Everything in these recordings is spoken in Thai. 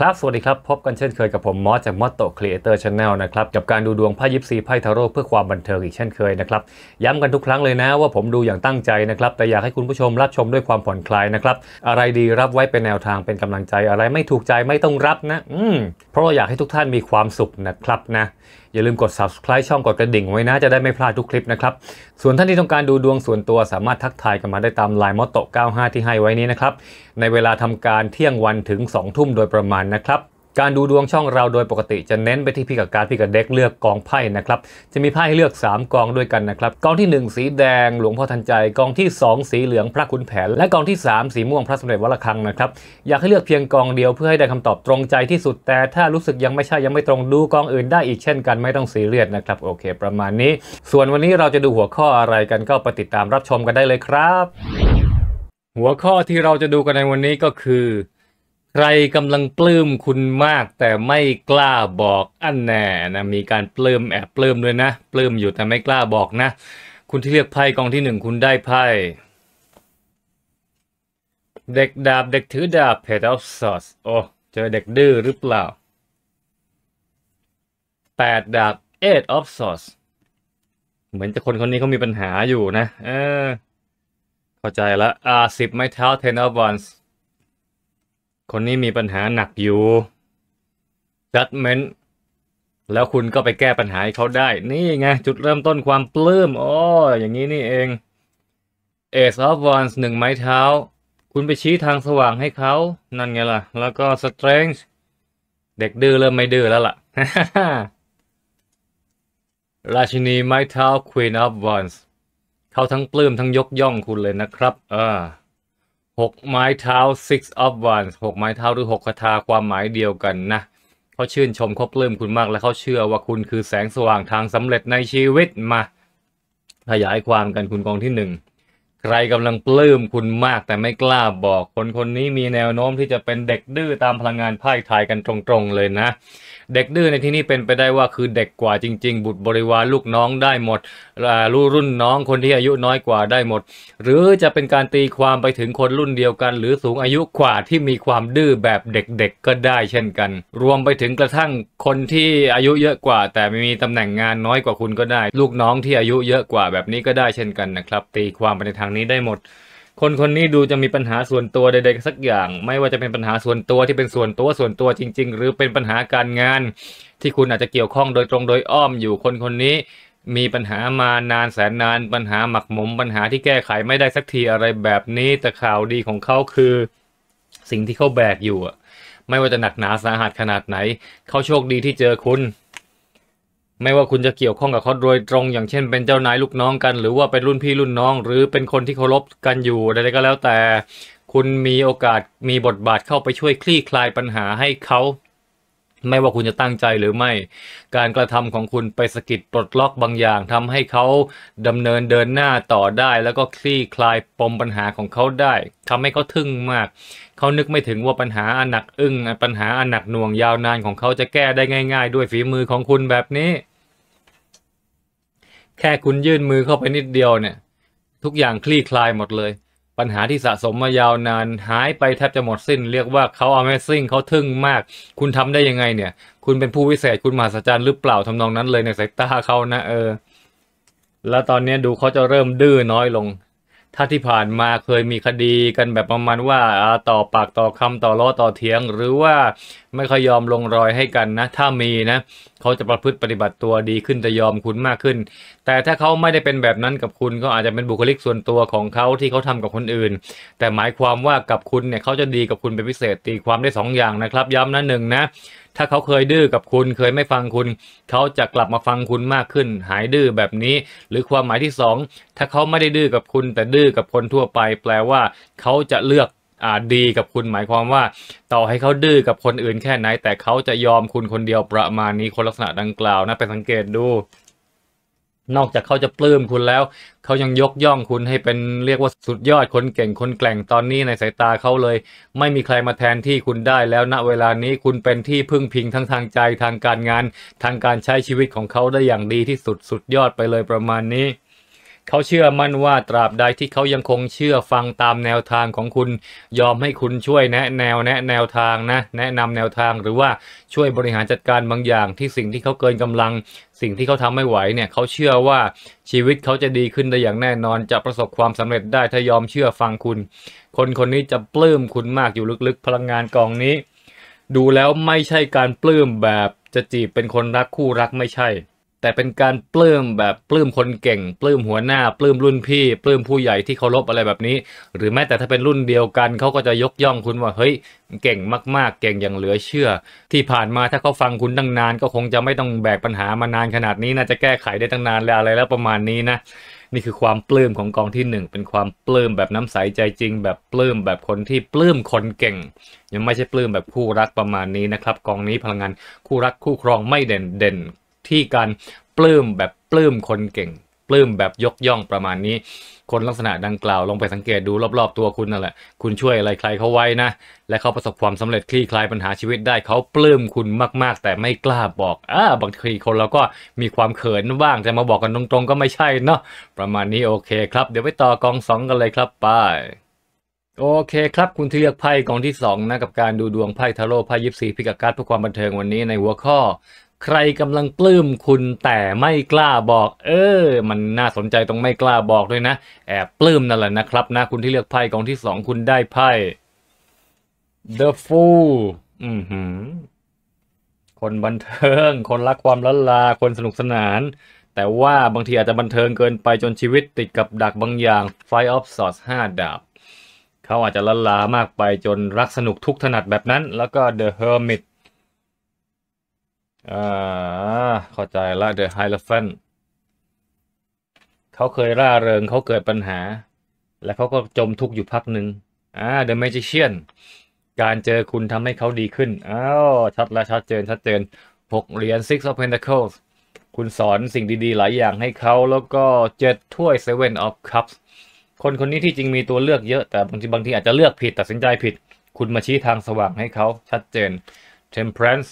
ครับ สวัสดีครับ พบกันเช่นเคยกับผมมอสจากมอสโตครีเอเตอร์ชาแนลนะครับกับการดูดวงไพ่ยิปซีไพ่ทาโร่เพื่อความบันเทิงอีกเช่นเคยนะครับ ย้ำกันทุกครั้งเลยนะว่าผมดูอย่างตั้งใจนะครับ แต่อยากให้คุณผู้ชมรับชมด้วยความผ่อนคลายนะครับ อะไรดีรับไว้เป็นแนวทางเป็นกำลังใจอะไรไม่ถูกใจไม่ต้องรับนะ อืม เพราะเราอยากให้ทุกท่านมีความสุขนะครับนะอย่าลืมกด subscribe ช่องกดกระดิ่งไว้นะจะได้ไม่พลาดทุกคลิปนะครับ ส่วนท่านที่ต้องการดูดวงส่วนตัวสามารถทักทายกันมาได้ตามไลน์มอตโต95 ที่ให้ไว้นี้นะครับ ในเวลาทำการเที่ยงวันถึง 2 ทุ่มโดยประมาณนะครับการดูดวงช่องเราโดยปกติ จะเน้นไปที่พี่กับการพี่กับเด็กเลือกกองไพ่นะครับ จะมีไพ่ให้เลือก 3 กองด้วยกันนะครับ กองที่ 1 สีแดงหลวงพ่อทันใจ กองที่2สีเหลืองพระขุนแผนและกองที่3สีม่วงพระสมเด็จวัลคังนะครับ อยากให้เลือกเพียงกองเดียวเพื่อให้ได้คำตอบตรงใจที่สุดแต่ถ้ารู้สึกยังไม่ใช่ยังไม่ตรงดู กองอื่นได้อีกเช่น กันไม่ต้องซีเรียสนะครับ โอเค ประมาณนี้ ส่วนวันนี้เราจะดูหัวข้ออะไรกันก็ไปติดตามรับชมกันได้เลยครับ หัวข้อที่เราจะดูกันในวันนี้ก็คือใครกำลังปลื้มคุณมากแต่ไม่กล้าบอก อันแน่นะ มีการปลื้มแอบปลื้มด้วยนะ ปลื้มอยู่แต่ไม่กล้าบอกนะ คุณที่เลือกไพ่กองที่หนึ่งคุณได้ไพ่เด็กดาบเด็กถือดาบเพดออฟซอสโอ้เจอเด็กดื้อหรือเปล่าแปดดาบเอ็ดออฟซอสเหมือนจะคนคนนี้เขามีปัญหาอยู่นะเออเข้าใจละอ่าสิบไม้เท้าเทนอฟวันส์คนนี้มีปัญหาหนักอยู่ judgment แล้วคุณก็ไปแก้ปัญหาให้เขาได้นี่ไงจุดเริ่มต้นความปลื้มอ๋ออย่างนี้นี่เอง Ace of Wands หนึ่งไม้เท้า คุณไปชี้ทางสว่างให้เขา นั่นไงล่ะ แล้วก็ Strength เด็กดื้อเริ่มไม่ดื้อแล้วล่ะราชินีไม้เท้า Queen of Wands เขาทั้งปลื้มทั้งยกย่องคุณเลยนะครับ เออหกไม้เท้า six of wands หกไม้เท้าหรือหกคาถาความหมายเดียวกันนะเขาชื่นชมเขาปลื้มคุณมากและเขาเชื่อว่าคุณคือแสงสว่างทางสำเร็จในชีวิตมา ขยายความกันคุณกองที่หนึ่งใครกำลังปลื้มคุณมากแต่ไม่กล้าบอก คนคนนี้มีแนวโน้มที่จะเป็นเด็กดื้อตามพลังงานไพ่ทายกันตรงๆเลยนะ เด็กดื้อในที่นี้เป็นไปได้ว่าคือเด็กกว่าจริงๆ บุตรบริวารลูกน้องได้หมดรู้รุ่นน้องคนที่อายุน้อยกว่าได้หมด หรือจะเป็นการตีความไปถึงคนรุ่นเดียวกัน หรือสูงอายุกว่าที่มีความดื้อแบบเด็กๆก็ได้เช่นกัน รวมไปถึงกระทั่งคนที่อายุเยอะกว่า แต่มีตำแหน่งงานน้อยกว่าคุณก็ได้ ลูกน้องที่อายุเยอะกว่าแบบนี้ก็ได้เช่นกันนะครับตีความไปในทางนี้ได้หมด คนคนนี้ดูจะมีปัญหาส่วนตัวใดๆสักอย่าง ไม่ว่าจะเป็นปัญหาส่วนตัวที่เป็นส่วนตัวส่วนตัวจริงๆ หรือเป็นปัญหาการงานที่คุณอาจจะเกี่ยวข้องโดยตรงโดยอ้อมอยู่ คนคนนี้ มีปัญหามานานแสนนานปัญหาหมักหมมปัญหาที่แก้ไขไม่ได้สักทีอะไรแบบนี้ แต่ข่าวดีของเขาคือ สิ่งที่เขาแบกอยู่ไม่ว่าจะหนักหนาสาหัสขนาดไหน เขาโชคดีที่เจอคุณไม่ว่าคุณจะเกี่ยวข้องกับเขาโดยตรง อย่างเช่นเป็นเจ้านายลูกน้องกัน หรือว่าเป็นรุ่นพี่รุ่นน้อง หรือเป็นคนที่เคารพกันอยู่ อะไรก็แล้วแต่คุณมีโอกาสมีบทบาทเข้าไปช่วยคลี่คลายปัญหาให้เขาไม่ว่าคุณจะตั้งใจหรือไม่ การกระทำของคุณไปสกิด ปลดล็อกบางอย่าง ทำให้เขา ดำเนินเดินหน้าต่อได้ แล้วก็คลี่คลายปมปัญหาของเขาได้ ทำให้เขาทึ่งมาก เขานึกไม่ถึงว่าปัญหาอันหนักอึ้ง ปัญหาอันหนักหน่วงยาวนานของเขาจะแก้ได้ง่ายๆ ด้วยฝีมือของคุณแบบนี้ แค่คุณยื่นมือเข้าไปนิดเดียวเนี่ย ทุกอย่างคลี่คลายหมดเลยปัญหาที่สะสมมายาวนานหายไปแทบจะหมดสิ้นเรียกว่าเขา a ม a ซิ่งเขาทึ่งมาก คุณทำได้ยังไงเนี่ย คุณเป็นผู้วิเศษคุณมหัศจร์หรือเปล่าทำนองนั้นเลยในสายตาเขานะเออ แล้วตอนนี้ดูเขาจะเริ่มดื้อน้อยลงถ้าที่ผ่านมาเคยมีคดีกันแบบประมาณว่าต่อปากต่อคำต่อล้อต่อเถียง หรือว่าไม่ค่อยยอมลงรอยให้กันนะ ถ้ามีนะเขาจะประพฤติปฏิบัติตัวดีขึ้นจะยอมคุณมากขึ้น แต่ถ้าเขาไม่ได้เป็นแบบนั้นกับคุณก็อาจจะเป็นบุคลิกส่วนตัวของเขาที่เขาทำกับคนอื่น แต่หมายความว่ากับคุณเนี่ยเขาจะดีกับคุณเป็นพิเศษตีความได้2ออย่างนะครับ ย้ำนะหนึ่งนะถ้าเขาเคยดื้อกับคุณเคยไม่ฟังคุณ เขาจะกลับมาฟังคุณมากขึ้น หายดื้อแบบนี้ หรือความหมายที่2ถ้าเขาไม่ได้ดื้อกับคุณ แต่ดื้อกับคนทั่วไป แปลว่าเขาจะเลือกดีกับคุณหมายความว่า ต่อให้เขาดื้อกับคนอื่นแค่ไหน แต่เขาจะยอมคุณคนเดียวประมาณนี้คนลักษณะดังกล่าวนะไปสังเกตดูนอกจากเขาจะปลื้มคุณแล้ว เขายังยกย่องคุณให้เป็นเรียกว่าสุดยอดคนเก่งคนแกล่งตอนนี้ในสายตาเขาเลย ไม่มีใครมาแทนที่คุณได้แล้ว ณเวลานี้คุณเป็นที่พึ่งพิงทั้งทางใจทางการงาน ทางการใช้ชีวิตของเขาได้อย่างดีที่สุดสุดยอดไปเลยประมาณนี้เขาเชื่อมั่นว่าตราบใดที่เขายังคงเชื่อฟังตามแนวทางของคุณ ยอมให้คุณช่วยแนะแนวแนะแนวทางนะ แนะนำแนวทางหรือว่าช่วยบริหารจัดการบางอย่าง ที่สิ่งที่เขาเกินกำลังสิ่งที่เขาทำไม่ไหวเนี่ยเขาเชื่อว่าชีวิตเขาจะดีขึ้นได้อย่างแน่นอน จะประสบความสำเร็จได้ถ้ายอมเชื่อฟังคุณ คนคนนี้จะปลื้มคุณมากอยู่ลึกๆพลังงานกองนี้ ดูแล้วไม่ใช่การปลื้มแบบจะจีบเป็นคนรักคู่รักไม่ใช่แต่เป็นการปลื้มแบบปลื้มคนเก่ง ปลื้มหัวหน้า ปลื้มรุ่นพี่ ปลื้มผู้ใหญ่ที่เคารพอะไรแบบนี้ หรือแม้แต่ถ้าเป็นรุ่นเดียวกันเขาก็จะยกย่องคุณว่าเฮ้ยเก่งมากๆเก่งอย่างเหลือเชื่อ ที่ผ่านมาถ้าเขาฟังคุณตั้งนานก็คงจะไม่ต้องแบกปัญหามานานขนาดนี้น่าจะแก้ไขได้ตั้งนานแล้วอะไรแล้วประมาณนี้นะนี่คือความปลื้มของกองที่ 1 เป็นความปลื้มแบบน้ำใสใจจริง แบบปลื้มแบบคนที่ปลื้มคนเก่ง ยังไม่ใช่ปลื้มแบบคู่รักประมาณนี้นะครับ กองนี้พลังงานคู่รักคู่ครองไม่เด่นเด่นที่การปลื้มแบบปลื้มคนเก่ง ปลื้มแบบยกย่องประมาณนี้ คนลักษณะดังกล่าวลองไปสังเกตดูรอบๆตัวคุณนั่นแหละคุณช่วยอะไรใครเขาไว้นะและเขาประสบความสำเร็จคลี่คลายปัญหาชีวิตได้เขาปลื้มคุณมากๆ แต่ไม่กล้าบอกอ่าบางทีคนเราก็มีความเขินบ้างแต่มาบอกกันตรงๆก็ไม่ใช่เนาะประมาณนี้โอเค ครับเดี๋ยวไปต่อกองสองกันเลยครับไป โอเคครับ คุณที่เลือกไพ่กองที่2นะกับการดูดวงไพ่ทาโร่ไพ่ยิปซีพิกาการ์ดเพื่อความบันเทิงวันนี้ในหัวข้อใครกำลังปลื้มคุณแต่ไม่กล้าบอก เออ มันน่าสนใจตรงไม่กล้าบอกด้วยนะ แอบปลื้มนั่นแหละนะครับนะ คุณที่เลือกไพ่กองที่สองคุณได้ไพ่ The Fool อือหือคนบันเทิง คนรักความละลาคนสนุกสนาน แต่ว่าบางทีอาจจะบันเทิงเกินไปจนชีวิตติดกับดักบางอย่าง Five of Swords 5ดาบเขาอาจจะละลามากไปจนรักสนุกทุกถนัดแบบนั้น แล้วก็ The Hermit อ่าเข้าใจละเดอะไฮเลฟันเขาเคยร่าเริงเขาเกิดปัญหา และเขาก็จมทุกข์อยู่พักหนึ่งอ่าเดอะแมจิเชียน การเจอคุณทำให้เขาดีขึ้น อ้าวชัดและชัดเจนชัดเจนหกเหรียญ six of pentacles คุณสอนสิ่งดีๆหลายอย่างให้เขาแล้วก็เจ็ดถ้วย seven of cups คนคนนี้ที่จริงมีตัวเลือกเยอะแต่บางทีบางทีอาจจะเลือกผิดตัดสินใจผิด คุณมาชี้ทางสว่างให้เขา ชัดเจน temperance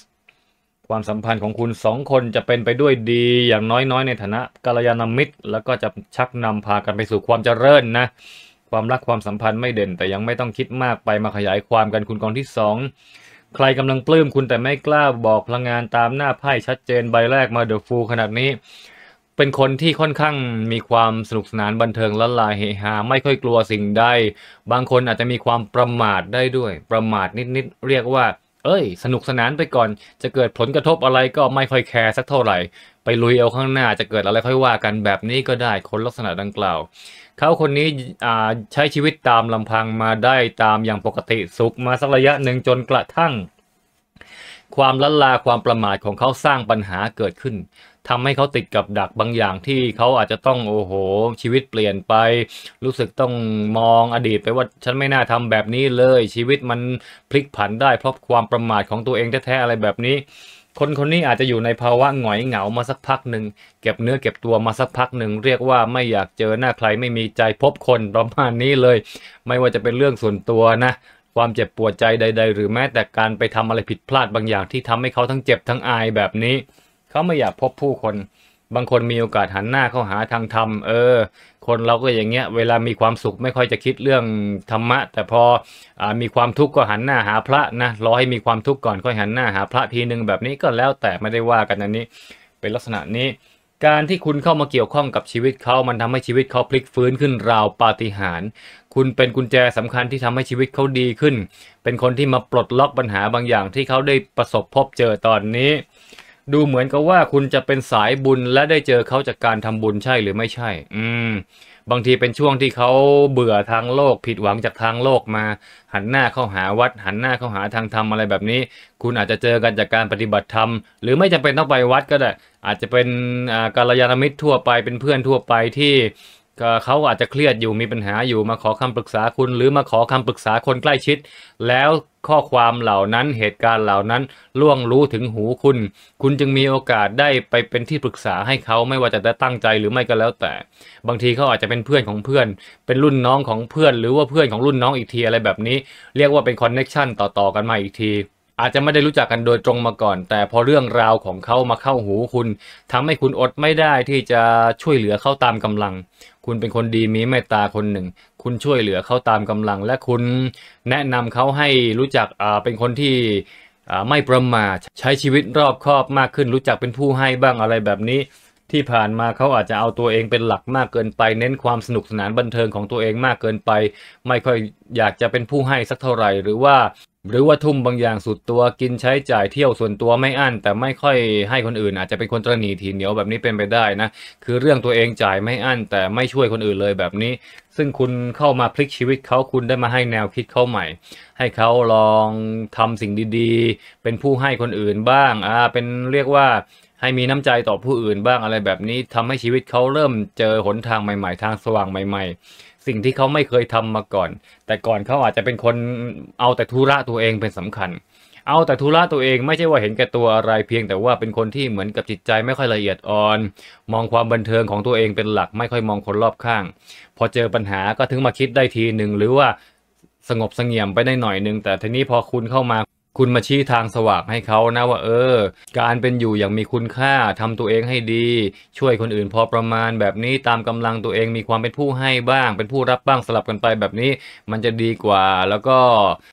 ความสัมพันธ์ของคุณสองคนจะเป็นไปด้วยดีอย่างน้อยๆ ในฐานะกัลยาณมิตร แล้วก็จะชักนำพากันไปสู่ความเจริญนะ ความรักความสัมพันธ์ไม่เด่น แต่ยังไม่ต้องคิดมากไปมาขยายความกันคุณกองที่สอง ใครกำลังปลื้มคุณแต่ไม่กล้าบอกพลังงานตามหน้าไพ่ชัดเจนใบแรกมาเดอะฟูขนาดนี้ เป็นคนที่ค่อนข้างมีความสนุกสนานบันเทิงละลายเฮฮาไม่ค่อยกลัวสิ่งใดบางคนอาจจะมีความประมาทได้ด้วย ประมาทนิดๆเรียกว่าเอ้ยสนุกสนานไปก่อนจะเกิดผลกระทบอะไรก็ไม่ค่อยแคร์สักเท่าไหร่ไปลุยเอาข้างหน้าจะเกิดอะไรค่อยว่ากันแบบนี้ก็ได้คนลักษณะดังกล่าวเขาคนนี้ใช้ชีวิตตามลำพังมาได้ตามอย่างปกติสุขมาสักระยะหนึ่งจนกระทั่ง ความละนลาความประมาทของเขาสร้างปัญหาเกิดขึ้นทำให้เขาติดกับดักบางอย่างที่เขาอาจจะต้อง โอ้โห ชีวิตเปลี่ยนไป รู้สึกต้องมองอดีตไปว่าฉันไม่น่าทำแบบนี้เลย ชีวิตมันพลิกผันได้เพราะความประมาทของตัวเองแท้ๆอะไรแบบนี้ คนคนนี้อาจจะอยู่ในภาวะหงอยเหงามาสักพักหนึ่งเก็บเนื้อเก็บตัวมาสักพักหนึ่งเรียกว่าไม่อยากเจอหน้าใครไม่มีใจพบคนประมาณนี้เลย ไม่ว่าจะเป็นเรื่องส่วนตัวนะ ความเจ็บปวดใจใด ๆ หรือแม้แต่การไปทำอะไรผิดพลาดบางอย่าง ที่ทำให้เขาทั้งเจ็บทั้งอายแบบนี้เขาไม่อยากพบผู้คน บางคนมีโอกาสหันหน้าเข้าหาทางธรรม เออ คนเราก็อย่างเงี้ย เวลามีความสุขไม่ค่อยจะคิดเรื่องธรรมะ แต่พออมีความทุกข์ก็หันหน้าหาพระนะ รอให้มีความทุกข์ก่อนค่อยหันหน้าหาพระทีหนึ่งแบบนี้ก็แล้วแต่ไม่ได้ว่ากันอันนี้เป็นลักษณะนี้ การที่คุณเข้ามาเกี่ยวข้องกับชีวิตเขามันทำให้ชีวิตเขาพลิกฟื้นขึ้นราวปาฏิหาริย์ คุณเป็นกุญแจสำคัญที่ทำให้ชีวิตเขาดีขึ้น เป็นคนที่มาปลดล็อกปัญหาบางอย่าง ที่เขาได้ประสบพบเจอตอนนี้ดูเหมือนกับว่าคุณจะเป็นสายบุญและได้เจอเขาจากการทำบุญใช่หรือไม่ใช่ อืม บางทีเป็นช่วงที่เขาเบื่อทางโลก ผิดหวังจากทางโลกมา หันหน้าเข้าหาวัด หันหน้าเข้าหาทางธรรมอะไรแบบนี้ คุณอาจจะเจอกันจากการปฏิบัติธรรม หรือไม่จำเป็นต้องไปวัดก็ได้อาจจะเป็นกัลยาณมิตรทั่วไป เป็นเพื่อนทั่วไปที่ก็เขาอาจจะเครียดอยู่มีปัญหาอยู่มาขอคำปรึกษาคุณ หรือมาขอคำปรึกษาคนใกล้ชิด แล้วข้อความเหล่านั้นเหตุการณ์เหล่านั้นล่วงรู้ถึงหูคุณ คุณจึงมีโอกาสได้ไปเป็นที่ปรึกษาให้เขาไม่ว่าจะได้ตั้งใจหรือไม่ก็แล้วแต่ บางทีเขาอาจจะเป็นเพื่อนของเพื่อน เป็นรุ่นน้องของเพื่อนหรือว่าเพื่อนของรุ่นน้องอีกทีอะไรแบบนี้ เรียกว่าเป็นคอนเน็ชันต่อๆกันมาอีกทีอาจจะไม่ได้รู้จักกันโดยตรงมาก่อน แต่พอเรื่องราวของเขามาเข้าหูคุณทำให้คุณอดไม่ได้ที่จะช่วยเหลือเขาตามกำลัง คุณเป็นคนดีมีเมตตาคนหนึ่ง คุณช่วยเหลือเขาตามกำลัง และคุณแนะนำเขาให้รู้จักเป็นคนที่ไม่ประมาทใช้ชีวิตรอบคอบมากขึ้น รู้จักเป็นผู้ให้บ้างอะไรแบบนี้ที่ผ่านมาเขาอาจจะเอาตัวเองเป็นหลักมากเกินไปเน้นความสนุกสนานบันเทิงของตัวเองมากเกินไปไม่ค่อยอยากจะเป็นผู้ให้สักเท่าไหร่หรือว่า หรือว่าทุ่มบางอย่างสุดตัวกินใช้จ่ายเที่ยวส่วนตัวไม่อั้นแต่ไม่ค่อยให้คนอื่น อาจจะเป็นคนตรนีทีเหนียวแบบนี้เป็นไปได้นะ คือเรื่องตัวเองจ่ายไม่อั้นแต่ไม่ช่วยคนอื่นเลยแบบนี้ ซึ่งคุณเข้ามาพลิกชีวิตเขาคุณได้มาให้แนวคิดเขาใหม่ ให้เขาลองทำสิ่งดีๆ เป็นผู้ให้คนอื่นบ้างอ่าเป็นเรียกว่าให้มีน้ำใจต่อผู้อื่นบ้างอะไรแบบนี้ทำให้ชีวิตเขาเริ่มเจอหนทางใหม่ๆ ทางสว่างใหม่ ๆ สิ่งที่เขาไม่เคยทำมาก่อน แต่ก่อนเขาอาจจะเป็นคนเอาแต่ธุระตัวเองเป็นสำคัญ เอาแต่ธุระตัวเองไม่ใช่ว่าเห็นแก่ตัวอะไรเพียงแต่ว่าเป็นคนที่เหมือนกับจิตใจไม่ค่อยละเอียดอ่อน มองความบันเทิงของตัวเองเป็นหลัก ไม่ค่อยมองคนรอบข้าง พอเจอปัญหาก็ถึงมาคิดได้ทีหนึ่งหรือว่าสงบสงเงียมไปได้หน่อยนึงแต่ทีนี้พอคุณเข้ามาคุณมาชี้ทางสว่างให้เขานะว่าเออ การเป็นอยู่อย่างมีคุณค่าทำตัวเองให้ดี ช่วยคนอื่นพอประมาณแบบนี้ตามกำลังตัวเองมีความเป็นผู้ให้บ้าง เป็นผู้รับบ้างสลับกันไปแบบนี้ มันจะดีกว่า แล้วก็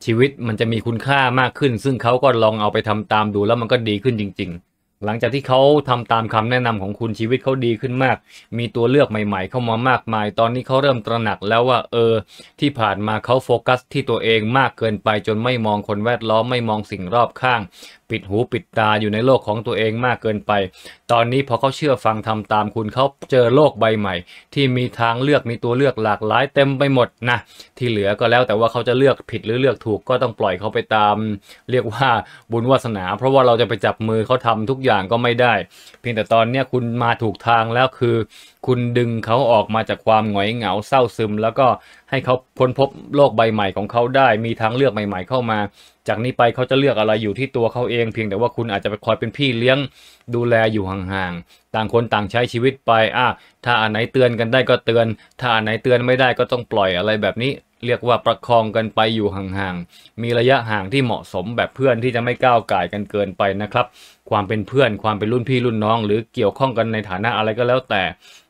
ชีวิตมันจะมีคุณค่ามากขึ้น ซึ่งเขาก็ลองเอาไปทำตามดูแล้วมันก็ดีขึ้นจริง ๆหลังจากที่เขาทำตามคำแนะนำของคุณชีวิตเขาดีขึ้นมาก มีตัวเลือกใหม่ๆ เข้ามามากมาย ตอนนี้เขาเริ่มตระหนักแล้วว่าเออ ที่ผ่านมาเขาโฟกัสที่ตัวเองมากเกินไปจนไม่มองคนแวดล้อมไม่มองสิ่งรอบข้างปิดหูปิดตาอยู่ในโลกของตัวเองมากเกินไป ตอนนี้พอเขาเชื่อฟังทำตามคุณเขาเจอโลกใบใหม่ ที่มีทางเลือกมีตัวเลือกหลากหลายเต็มไปหมดนะที่เหลือก็แล้วแต่ว่าเขาจะเลือกผิดหรือเลือกถูกก็ต้องปล่อยเขาไปตาม เรียกว่าบุญวาสนา เพราะว่าเราจะไปจับมือเขาทำทุกอย่างก็ไม่ได้เพียงแต่ตอนนี้คุณมาถูกทางแล้วคือ คุณดึงเขาออกมาจากความหงอยเหงาเศร้าซึม แล้วก็ให้เขาค้นพบโลกใบใหม่ ของเขาได้มีทางเลือกใหม่ๆเข้ามา จากนี้ไปเขาจะเลือกอะไรอยู่ที่ตัวเขาเองเพียง แต่ว่าคุณอาจจะไปคอยเป็นพี่เลี้ยง ดูแลอยู่ห่างๆต่างคนต่างใช้ชีวิตไปอ่ะถ้าอันไหนเตือนกันได้ก็เตือน ถ้าอันไหนเตือนไม่ได้ก็ต้องปล่อยอะไรแบบนี้เรียกว่าประคองกันไปอยู่ห่างๆ มีระยะห่างที่เหมาะสมแบบเพื่อนที่จะไม่ก้าวไก่กันเกินไปนะครับ ความเป็นเพื่อนความเป็นรุ่นพี่รุ่นน้อง หรือเกี่ยวข้องกันในฐานะอะไรก็แล้วแต่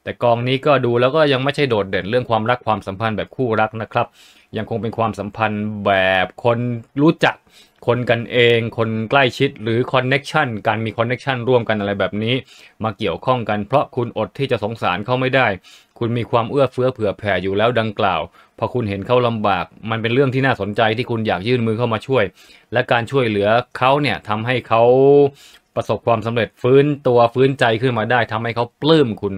แต่กองนี้ก็ดูแล้วก็ยังไม่ใช่โดด เด่นเรื่องความรักความสัมพันธ์แบบคู่รักนะครับ ยังคงเป็นความสัมพันธ์แบบคนรู้จักคนกันเองคนใกล้ชิดหรือคอนเน็ชันการมีคอนเน็ชันร่วมกันอะไรแบบนี้ มาเกี่ยวข้องกันเพราะคุณอดที่จะสงสารเขาไม่ได้ คุณมีความเอื้อเฟื้อเผื่อแผ่อยู่แล้วดังกล่าวพอคุณเห็นเขาลำบาก มันเป็นเรื่องที่น่าสนใจที่คุณอยากยื่นมือเข้ามาช่วย และการช่วยเหลือเขาเนี่ยทำให้เขาประสบความสำเร็จฟื้นตัวฟื้นใจขึ้นมาได้ ทำให้เขาปลื้มคุณ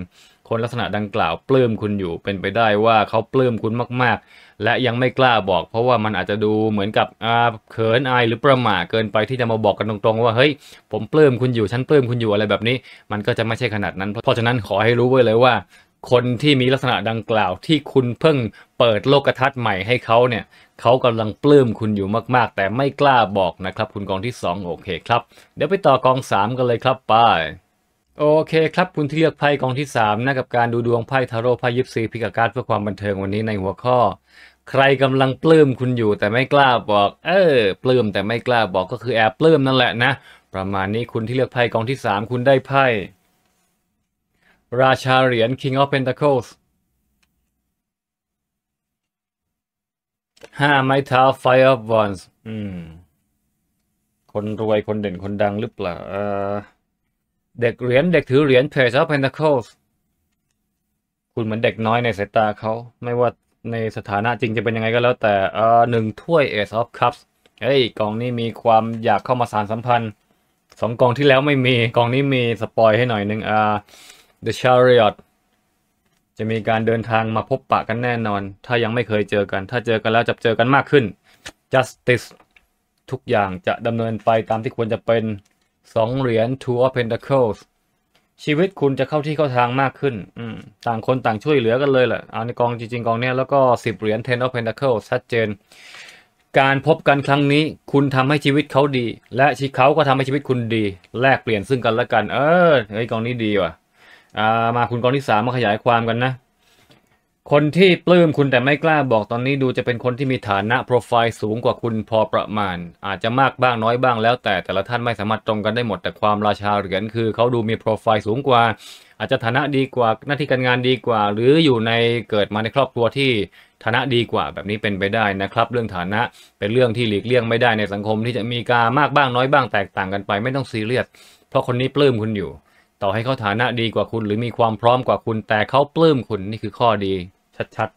คนลักษณะดังกล่าวปลื้มคุณอยู่เป็นไปได้ว่าเขาปลื้มคุณมาก ๆ และยังไม่กล้าบอกเพราะว่ามันอาจจะดูเหมือนกับอาเขินอายหรือประหม่าเกินไปที่จะมาบอกกันตรงๆว่าเฮ้ยผมปลื้มคุณอยู่ฉันปลื้มคุณอยู่อะไรแบบนี้ มันก็จะไม่ใช่ขนาดนั้น เพราะฉะนั้นขอให้รู้ไว้เลยว่า คนที่มีลักษณะดังกล่าวที่คุณเพิ่งเปิดโลกทัศน์ใหม่ให้เขาเนี่ยเขากำลังปลื้มคุณอยู่มาก ๆ แต่ไม่กล้าบอกนะครับ คุณกองที่2โอเคครับ เดี๋ยวไปต่อกอง 3 กันเลยครับไปโอเคครับคุณที่เลือกไพ่กองที่3นะกับการดูดวงไพ่ทาโร่ไพ่ยิปซีพิกาการ์ดเพื่อความบันเทิงวันนี้ในหัวข้อ ใครกำลังปลื้มคุณอยู่แต่ไม่กล้าบอก เออ ปลื้มแต่ไม่กล้าบอกก็คือแอบปลื้มนั่นแหละนะ ประมาณนี้คุณที่เลือกไพ่กองที่3คุณได้ไพ่ ราชาเหรียญ King of Pentacles ห้าไม้เท้า Five of Wands อืมคนรวยคนเด่นคนดังหรือเปล่าเออเด็กเหรียญเด็กถือเหรียญ p a g ์ of p เพน a า l e s คุณเหมือนเด็กน้อยในสายตาเขาไม่ว่าในสถานะจริงจะเป็นยังไงก็แล้วแต่เออหนึ่งถ้วยอซอ o คัพส์เฮ้ยกองนี้มีความอยากเข้ามาสารสัมพันธ์ สองกองที่แล้วไม่มีกองนี้มีสปอยให้หน่อยหนึ่งอ่า The Chariot จะมีการเดินทางมาพบปะกันแน่นอน ถ้ายังไม่เคยเจอกัน ถ้าเจอกันแล้วจะเจอกันมากขึ้น Justice ทุกอย่างจะดำเนินไปตามที่ควรจะเป็นสองเหรียญ Two of Pentacles ชีวิตคุณจะเข้าที่เข้าทางมากขึ้น อืมต่างคนต่างช่วยเหลือกันเลยแหละเอาในกองจริงๆกองเนี้ยแล้วก็สิบเหรียญ Ten of Pentacles ชัดเจน การพบกันครั้งนี้คุณทำให้ชีวิตเขาดี และชีเขาก็ทำให้ชีวิตคุณดี แลกเปลี่ยนซึ่งกันและกัน เออไอ้กองนี้ดีว่ะอ่า มาคุณกองที่สามมาขยายความกันนะคนที่ปลื้มคุณแต่ไม่กล้าบอกตอนนี้ดูจะเป็นคนที่มีฐานะโปรไฟล์สูงกว่าคุณพอประมาณอาจจะมากบ้างน้อยบ้างแล้ว แต่แต่ละท่านไม่สามารถตรงกันได้หมดแต่ความราชาเหรียญคือเขาดูมีโปรไฟล์สูงกว่าอาจจะฐานะดีกว่าหน้าที่การงานดีกว่า หรืออยู่ในเกิดมาในครอบครัวที่ฐานะดีกว่าแบบนี้เป็นไปได้นะครับ เรื่องฐานะเป็นเรื่องที่หลีกเลี่ยงไม่ได้ในสังคมที่จะมีการมากบ้างน้อยบ้างแตกต่างกันไปไม่ต้องซีเรียสเพราะคนนี้ปลื้มคุณอยู่ต่อให้เขาฐานะดีกว่าคุณหรือมีความพร้อมกว่าคุณแต่เขาปลื้มคุณนี่คือข้อดี ชัด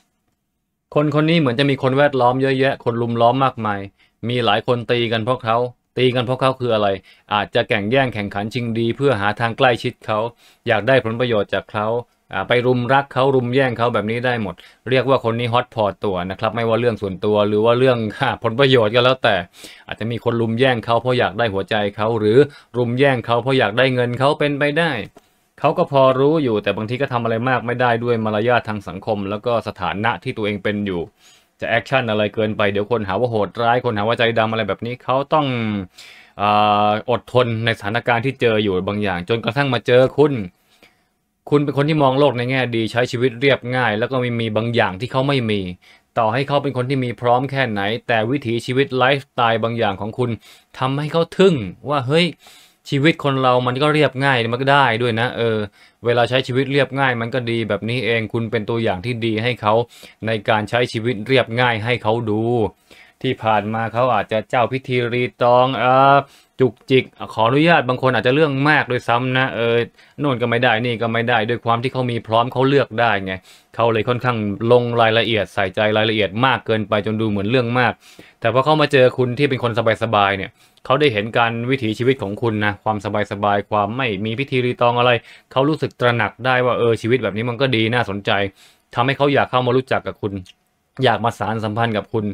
ๆ คนคนนี้เหมือนจะมีคนแวดล้อมเยอะแยะคนลุมล้อมมากมาย มีหลายคนตีกันเพราะเขา ตีกันเพราะเขาคืออะไร อาจจะแข่งแย่งแข่งขันชิงดี เพื่อหาทางใกล้ชิดเขาอยากได้ผลประโยชน์จากเขาไปรุมรักเขารุมแย่งเขาแบบนี้ได้หมด เรียกว่าคนนี้ฮอตพอตัวนะครับ ไม่ว่าเรื่องส่วนตัวหรือว่าเรื่องผลประโยชน์ก็แล้วแต่ อาจจะมีคนรุมแย่งเขาเพราะอยากได้หัวใจเขา หรือรุมแย่งเขาเพราะอยากได้เงินเขาเป็นไปได้ เขาก็พอรู้อยู่ แต่บางทีก็ทำอะไรมากไม่ได้ด้วยมารยาททางสังคมแล้วก็สถานะที่ตัวเองเป็นอยู่ จะแอคชั่นอะไรเกินไปเดี๋ยวคนหาว่าโหดร้ายคนหาว่าใจดำอะไรแบบนี้เขาต้องอดทนในสถานการณ์ที่เจออยู่บางอย่างจนกระทั่งมาเจอคุณคุณเป็นคนที่มองโลกในแง่ดีใช้ชีวิตเรียบง่าย แล้วก็มีมีบางอย่างที่เขาไม่มี ต่อให้เขาเป็นคนที่มีพร้อมแค่ไหน แต่วิถีชีวิตไลฟ์สไตล์บางอย่างของคุณทำให้เขาทึ่งว่าเฮ้ย ชีวิตคนเรามันก็เรียบง่ายมันก็ได้ด้วยนะ เออ เวลาใช้ชีวิตเรียบง่าย มันก็ดีแบบนี้เองคุณเป็นตัวอย่างที่ดีให้เขาในการใช้ชีวิตเรียบง่ายให้เขาดูที่ผ่านมาเขาอาจจะเจ้าพิธีรีตองออาจุกจิกขออนุญาตบางคนอาจจะเรื่องมากด้วยซ้ำนะเออโน่นก็ไม่ได้นี่ก็ไม่ได้ ด้วยความที่เขามีพร้อมเขาเลือกได้ไงเขาเลยค่อนข้างลงรายละเอียดใส่ใจรายละเอียดมากเกินไปจนดูเหมือนเรื่องมาก แต่พอเขามาเจอคุณที่เป็นคนสบายๆเนี่ย เขาได้เห็นการวิถีชีวิตของคุณนะ ความสบายๆความไม่มีพิธีรีตองอะไร เขารู้สึกตระหนักได้ว่าเออชีวิตแบบนี้มันก็ดีน่าสนใจ ทำให้เขาอยากเข้ามารู้จักกับคุณอยากมาสารสัมพันธ์กับคุณ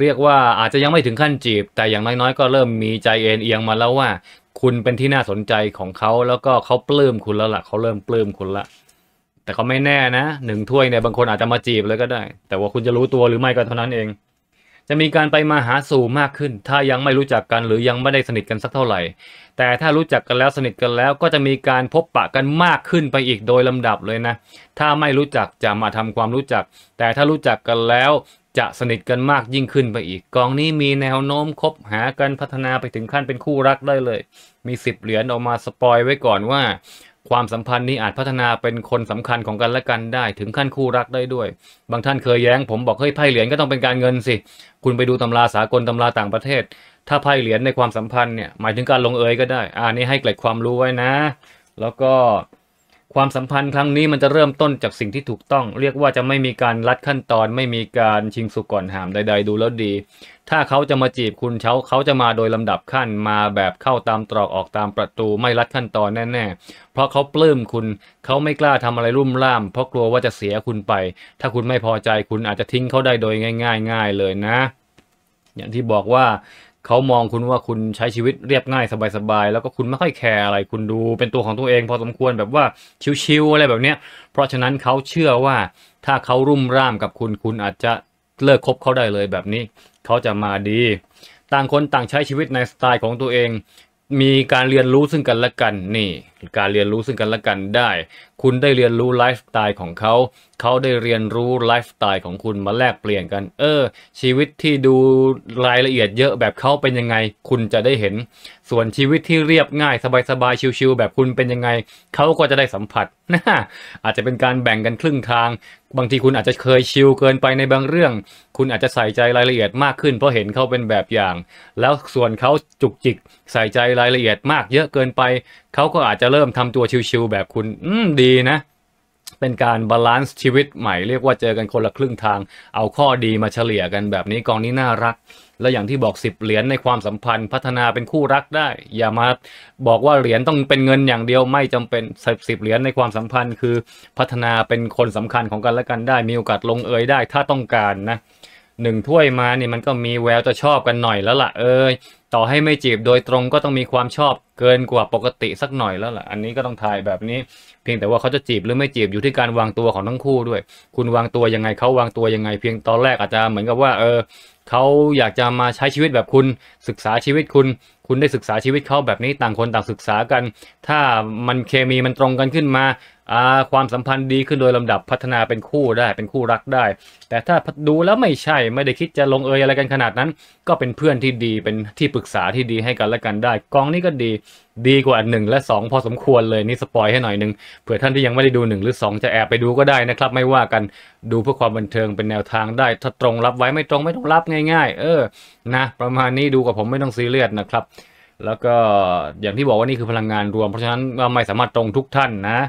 เรียกว่าอาจจะยังไม่ถึงขั้นจีบ แต่อย่างน้อยๆก็เริ่มมีใจเอ็นเอียงมาแล้วว่าคุณเป็นที่น่าสนใจของเขาแล้วก็เขาปลื้มคุณแล้วละ่ะเขาเริ่มปลื้มคุณละแต่เขาไม่แน่นะ หนึ่งถ้วยเนี่ยบางคนอาจจะมาจีบเลยก็ได้ แต่ว่าคุณจะรู้ตัวหรือไม่ก็เท่านั้นเองจะมีการไปมาหาสู่มากขึ้น ถ้ายังไม่รู้จักกันหรือยังไม่ได้สนิทกันสัก เท่าไหร่ แต่ถ้ารู้จักกันแล้วสนิทกันแล้วก็จะมีการพบปะกันมากขึ้นไปอีกโดยลำดับเลยนะ ถ้าไม่รู้จักจะมาทำความรู้จัก แต่ถ้ารู้จักกันแล้วจะสนิทกันมากยิ่งขึ้นไปอีกกองนี้มีแนวโน้มคบหากันพัฒนาไปถึงขั้นเป็นคู่รักได้เลย มีสิบเหรียญออกมาสปอยไว้ก่อนว่าความสัมพันธ์นี้อาจพัฒนาเป็นคนสำคัญของกันและกันได้ ถึงขั้นคู่รักได้ด้วย บางท่านเคยแย้งผมบอก เฮ้ยไพ่เหรียญก็ต้องเป็นการเงินสิ คุณไปดูตำราสากลตำราต่างประเทศ ถ้าไพ่เหรียญในความสัมพันธ์เนี่ย หมายถึงการลงเอยก็ได้ อ่านี้ให้เกล็ดความรู้ไว้นะ แล้วก็ความสัมพันธ์ครั้งนี้มันจะเริ่มต้นจากสิ่งที่ถูกต้อง เรียกว่าจะไม่มีการลัดขั้นตอน ไม่มีการชิงสุกก่อนหามใดๆดูแล้วดี ถ้าเขาจะมาจีบคุณเขาเขาจะมาโดยลำดับขั้นมาแบบเข้าตามตรอกออกตามประตูไม่ลัดขั้นตอนแน่ๆเพราะเขาปลื้มคุณเขาไม่กล้าทำอะไรรุ่มร่ามเพราะกลัวว่าจะเสียคุณไป ถ้าคุณไม่พอใจคุณอาจจะทิ้งเขาได้โดยง่ายๆเลยนะ อย่างที่บอกว่าเขามองคุณว่าคุณใช้ชีวิตเรียบง่ายสบายๆ แล้วก็คุณไม่ค่อยแคร์อะไร คุณดูเป็นตัวของตัวเองพอสมควรแบบว่าชิวๆอะไรแบบเนี้ยเพราะฉะนั้นเขาเชื่อว่าถ้าเขารุ่มร่ามกับคุณคุณอาจจะเลิกคบเขาได้เลยแบบนี้ เขาจะมาดี ต่างคนต่างใช้ชีวิตในสไตล์ของตัวเอง มีการเรียนรู้ซึ่งกันและกันนี่การเรียนรู้ซึ่งกันและกันได้ คุณได้เรียนรู้ไลฟ์สไตล์ของเขา เขาได้เรียนรู้ไลฟ์สไตล์ของคุณมาแลกเปลี่ยนกัน เออ ชีวิตที่ดูรายละเอียดเยอะแบบเขาเป็นยังไง คุณจะได้เห็น ส่วนชีวิตที่เรียบง่าย สบายๆชิวๆแบบคุณเป็นยังไง เขาก็จะได้สัมผัสนะอาจจะเป็นการแบ่งกันครึ่งทาง บางทีคุณอาจจะเคยชิลเกินไปในบางเรื่อง คุณอาจจะใส่ใจรายละเอียดมากขึ้นเพราะเห็นเขาเป็นแบบอย่าง แล้วส่วนเขาจุกจิกใส่ใจรายละเอียดมาก เยอะเกินไปเขาก็อาจจะเริ่มทำตัวชิวๆแบบคุณ อืมดีนะ เป็นการบาลานซ์ชีวิตใหม่เรียกว่าเจอกันคนละครึ่งทาง เอาข้อดีมาเฉลี่ยกันแบบนี้กองนี้น่ารัก แล้วอย่างที่บอกสิบเหรียญในความสัมพันธ์ พัฒนาเป็นคู่รักได้อย่ามาบอกว่าเหรียญต้องเป็นเงินอย่างเดียวไม่จำเป็นสิบสิบเหรียญในความสัมพันธ์ คือพัฒนาเป็นคนสำคัญของกันและกันได้มีโอกาสลงเอยได้ถ้าต้องการนะหนึ่งถ้วยมาเนี่ยมันก็มีแววจะชอบกันหน่อยแล้วละ่ะเอยต่อให้ไม่จีบโดยตรงก็ต้องมีความชอบเกินกว่าปกติสักหน่อยแล้วล่ะอันนี้ก็ต้องถ่ายแบบนี้ เพียงแต่ว่าเขาจะจีบหรือไม่จีบอยู่ที่การวางตัวของทั้งคู่ด้วย คุณวางตัวยังไงเขาวางตัวยังไง เพียงตอนแรกอาจจะเหมือนกับว่าเออเขาอยากจะมาใช้ชีวิตแบบคุณศึกษาชีวิตคุณ คุณได้ศึกษาชีวิตเขาแบบนี้ต่างคนต่างศึกษากัน ถ้ามันเคมีมันตรงกันขึ้นมาความสัมพันธ์ดีขึ้นโดยลำดับพัฒนาเป็นคู่ได้เป็นคู่รักได้ แต่ถ้าดูแล้วไม่ใช่ไม่ได้คิดจะลงเอยอะไรกันขนาดนั้น ก็เป็นเพื่อนที่ดีเป็นที่ปรึกษาที่ดีให้กันและกันได้กองนี้ก็ดีดีกว่านหึ่งและ 2 พอสมควรเลยนี่สปอยให้หน่อยหนึ่งเผื่อท่านที่ยังไม่ได้ดู 1 หรือ 2 จะแอบไปดูก็ได้นะครับ ไม่ว่ากันดูเพื่อความบันเทิงเป็นแนวทางได้ ถ้าตรงรับไว้ไม่ตรงไม่ต้องรับง่าย ๆ เออ นะ ประมาณนี้ดูกับผมไม่ต้องซีเรียสนะครับ แล้วก็อย่างที่บอกว่านี่คือพลังงานรวมเพราะฉะนั้นไม่สามารถตรงทุกท่านนะ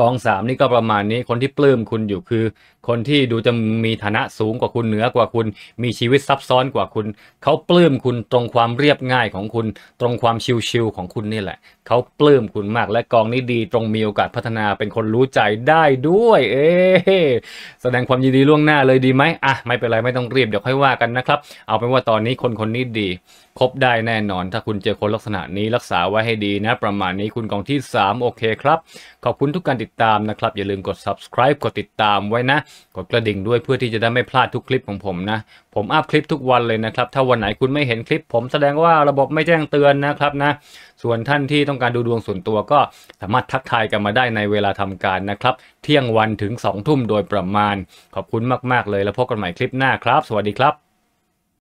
กองสามนี่ก็ประมาณนี้คนที่ปลื้มคุณอยู่คือคนที่ดูจะมีฐานะสูงกว่าคุณเหนือกว่าคุณมีชีวิตซับซ้อนกว่าคุณ เขาปลื้มคุณตรงความเรียบง่ายของคุณ ตรงความชิวๆของคุณนี่แหละ เขาปลื้มคุณมากและกองนี้ดี ตรงมีโอกาสพัฒนาเป็นคนรู้ใจได้ด้วย เอ๊แสดงความยินดีล่วงหน้าเลยดีไหมอ่ะไม่เป็นไรไม่ต้องรีบ เดี๋ยวค่อยว่ากันนะครับ เอาเป็นว่าตอนนี้คนคนนี้ดีคบได้แน่นอน ถ้าคุณเจอคนลักษณะนี้รักษาไว้ให้ดีนะ ประมาณนี้คุณกองที่3โอเคครับขอบคุณทุกการติดตามนะครับ อย่าลืมกด subscribe กดติดตามไว้นะกดกระดิ่งด้วยเพื่อที่จะได้ไม่พลาดทุกคลิปของผมนะ ผมอัพคลิปทุกวันเลยนะครับ ถ้าวันไหนคุณไม่เห็นคลิป ผมแสดงว่าระบบไม่แจ้งเตือนนะครับนะ ส่วนท่านที่ต้องการดูดวงส่วนตัวก็สามารถทักทายกันมาได้ในเวลาทำการนะครับ เที่ยงวันถึง2องทุ่มโดยประมาณ ขอบคุณมากๆเลยแล้วพบกันใหม่คลิปหน้าครับ สวัสดีครับ